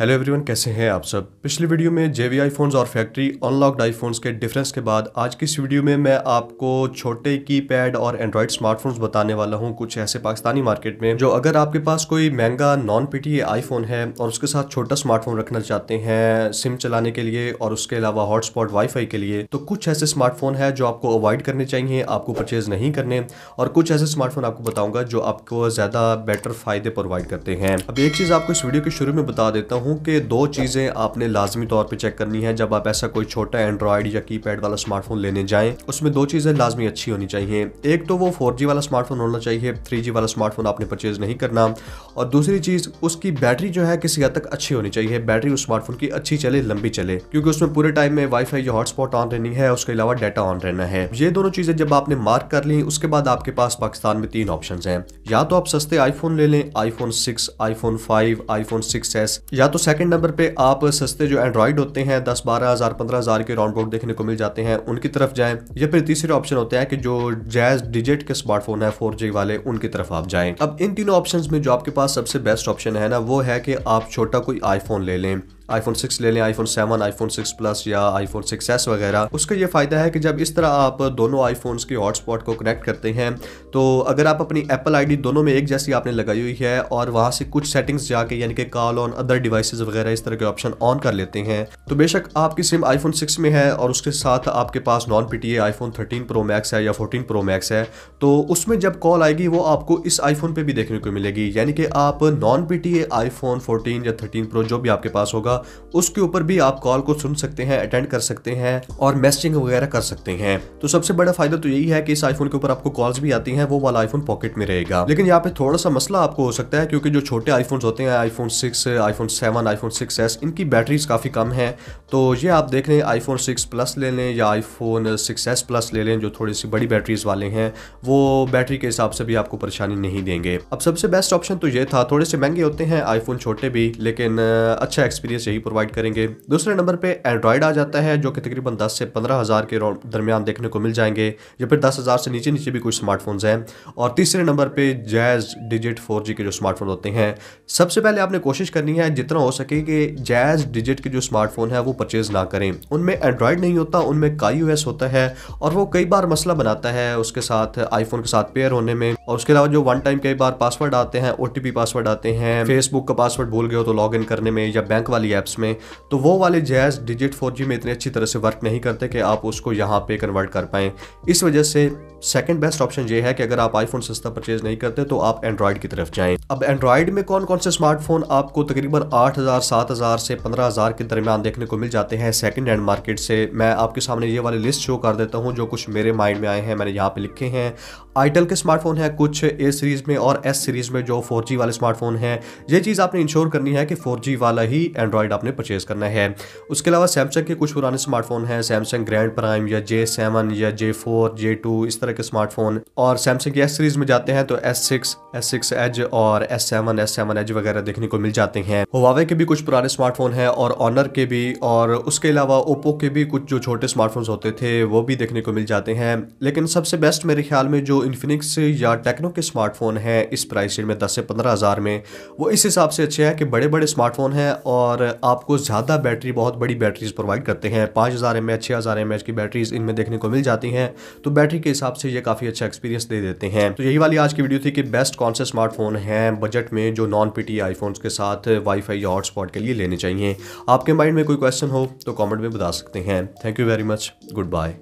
hello everyone कैसे हैं आप सब पिछले वीडियो में जेवी आईफोन्स और फैक्ट्री अनलॉक्ड आईफोन्स के डिफरेंस के बाद आज की इस वीडियो में मैं आपको छोटे कीपैड और एंड्रॉयड स्मार्टफोन्स बताने वाला हूं कुछ ऐसे पाकिस्तानी मार्केट में जो अगर आपके पास कोई महंगा नॉन पीटीए आईफोन है और उसके साथ छोटा स्मार्टफोन रखना चाहते हैं सिम चलाने के लिए और उसके अलावा हॉटस्पॉट वाईफाई के लिए तो कुछ ऐसे स्मार्टफोन है जो आपको अवॉइड करने चाहिए आपको परचेज नहीं करने और कुछ ऐसे स्मार्टफोन आपको बताऊंगा जो आपको ज़्यादा बेटर फायदे प्रोवाइड करते हैं अब एक चीज़ आपको इस वीडियो के शुरू में बता देता हूँ हूँ कि दो चीज़ें आपने लाजमी तौर पर चेक करनी है जब आप ऐसा कोई छोटा एंड्रॉयड या की वाला स्मार्टफोन लेने जाएँ उसमें दो चीज़ें लाजमी अच्छी होनी चाहिए एक तो वो फोर वाला स्मार्टफोन होना चाहिए थ्री वाला स्मार्टफोन आपने परचेज़ नहीं करना और दूसरी चीज़ उसकी बैटरी जो है किसी हद तक अच्छी होनी चाहिए बैटरी उस स्मार्टफोन की अच्छी चले लंबी चले क्योंकि उसमें पूरे टाइम में वाईफाई या हॉटस्पॉट ऑन रहनी है उसके अलावा डाटा ऑन रहना है ये दोनों चीज़ें जब आपने मार्क कर ली उसके बाद आपके पास पाकिस्तान में तीन ऑप्शन है या तो आप सस्ते आईफोन ले लें iPhone six iPhone five iPhone six S या तो तो सेकंड नंबर पे आप सस्ते जो एंड्रॉयड होते हैं दस बारह हज़ार पंद्रह हज़ार के राउंड बोर्ड देखने को मिल जाते हैं उनकी तरफ जाएं या फिर तीसरे ऑप्शन होता है कि जो जैज डिजिट के स्मार्टफोन है फोर वाले उनकी तरफ आप जाएं अब इन तीनों ऑप्शन में जो आपके पास सबसे बेस्ट ऑप्शन है ना वो है कि आप छोटा कोई आईफोन ले लें आईफोन 6 ले लें आईफोन 7, आईफोन 6 प्लस या आईफोन 6s वगैरह उसका ये फ़ायदा है कि जब इस तरह आप दोनों आईफोन्स के हॉटस्पॉट को कनेक्ट करते हैं तो अगर आप अपनी एप्पल आईडी दोनों में एक जैसी आपने लगाई हुई है और वहाँ से कुछ सेटिंग्स जाके यानी कि कॉल ऑन अदर डिवाइसेज वगैरह इस तरह के ऑप्शन ऑन कर लेते हैं तो बेशक आपकी सिम फोन सिक्स में है और उसके साथ आपके पास non P T phone thirteen pro max है या फोर्टीन प्रो मैक्स है तो उसमें जब कॉल आएगी वो आपको इस आईफोन पर भी देखने को मिलेगी यानी कि आप non P T phone fourteen या थर्टीन प्रो जो भी आपके पास होगा होगा उसके ऊपर भी आप कॉल को सुन सकते हैं अटेंड कर सकते हैं और मैसेजिंग वगैरह कर सकते हैं तो सबसे बड़ा फायदा तो यही है कि इस आईफोन के ऊपर आपको कॉल्स भी आती हैं वो वाला आईफोन पॉकेट में रहेगा लेकिन यहाँ पे थोड़ा सा मसला आपको हो सकता है क्योंकि जो छोटे आईफोन होते हैं iPhone six iPhone seven iPhone six इनकी बैटरीज काफ़ी कम है तो ये आप देख लें आईफोन सिक्स प्लस ले लें या आईफोन सिक्स एस प्लस ले लें जो थोड़ी सी बड़ी बैटरीज वाले हैं वो बैटरी के हिसाब से भी आपको परेशानी नहीं देंगे अब सबसे बेस्ट ऑप्शन तो ये था थोड़े से महंगे होते हैं आईफोन छोटे भी लेकिन अच्छा एक्सपीरियंस से ही प्रोवाइड करेंगे दूसरे नंबर पे एंड्रॉयड आ जाता है जो कि तकरीबन 10 से पंद्रह हज़ार के दरमियान देखने को मिल जाएंगे या फिर दस हज़ार से नीचे नीचे भी कुछ स्मार्टफोन्स हैं और तीसरे नंबर पे जैज़ डिजिट फोर के जो स्मार्टफोन होते हैं सबसे पहले आपने कोशिश करनी है जितना हो सके कि जैज़ डिजिट के जो स्मार्टफोन है वो परचेज़ ना करें उनमें एंड्रॉयड नहीं होता उनमें का होता है और वो कई बार मसला बनाता है उसके साथ आईफोन के साथ पेयर होने में और उसके अलावा जो वन टाइम कई बार पासवर्ड आते हैं ओ पासवर्ड आते हैं फेसबुक का पासवर्ड भूल गए हो तो लॉग इन करने में या बैंक वाली ऐप्स में तो वो वाले जैज डिजिट फोर में इतनी अच्छी तरह से वर्क नहीं करते कि आप उसको यहाँ पे कन्वर्ट कर पाएं इस वजह से सेकेंड बेस्ट ऑप्शन ये है कि अगर आप आईफोन सस्ता परचेज नहीं करते तो आप एंड्रॉयड की तरफ जाएं अब एंड्रॉयड में कौन कौन से स्मार्टफोन आपको तकरीबन 8000 7000 से 15000 के दरमियान देखने को मिल जाते हैं सेकेंड हैंड मार्केट से मैं आपके सामने ये वाले लिस्ट शो कर देता हूँ जो कुछ मेरे माइंड में आए हैं मैंने यहाँ पे लिखे हैं आइटल के स्मार्टफोन है कुछ ए सीरीज़ में और एस सीरीज़ में जो फोर वाले स्मार्टफोन हैं ये चीज़ आपने इंश्योर करनी है कि फोर वाला ही एंड्रॉयड आपने परचेज़ करना है उसके अलावा सैमसंग के कुछ पुराने स्मार्टफोन हैं सैमसंग ग्रैंड प्राइम या जे सेवन या जे फोर जे टू इस तरह के स्मार्टफोन और सैमसंग एस सीरीज़ में जाते हैं तो S six S six edge और S seven S seven edge वगैरह देखने को मिल जाते हैं हुआवे के भी कुछ पुराने स्मार्टफोन हैं और ऑनर के भी और उसके अलावा ओप्पो के भी कुछ जो छोटे स्मार्टफोन्स होते थे वो भी देखने को मिल जाते हैं लेकिन सबसे बेस्ट मेरे ख्याल में जो इन्फिनिक्स या टेक्नो के स्मार्टफोन हैं इस प्राइस रेंज में दस से पंद्रह हज़ार में वो इस हिसाब से अच्छे हैं कि बड़े बड़े स्मार्टफोन हैं और आपको ज़्यादा बैटरी बहुत बड़ी बैटरीज प्रोवाइड करते हैं पाँच हज़ार एम एच छः हज़ार एम एच की बैटरीज इनमें देखने को मिल जाती हैं तो बैटरी के हिसाब से ये काफ़ी अच्छा एक्सपीरियंस दे देते हैं तो यही वाली आज की वीडियो थी कि बेस्ट कौन से स्मार्टफोन हैं बजट में जो नॉन पी टी के साथ वाईफाई या हॉटस्पॉट के लिए लेने चाहिए आपके माइंड में कोई क्वेश्चन हो तो कॉमेंट में बता सकते हैं thank you very much good bye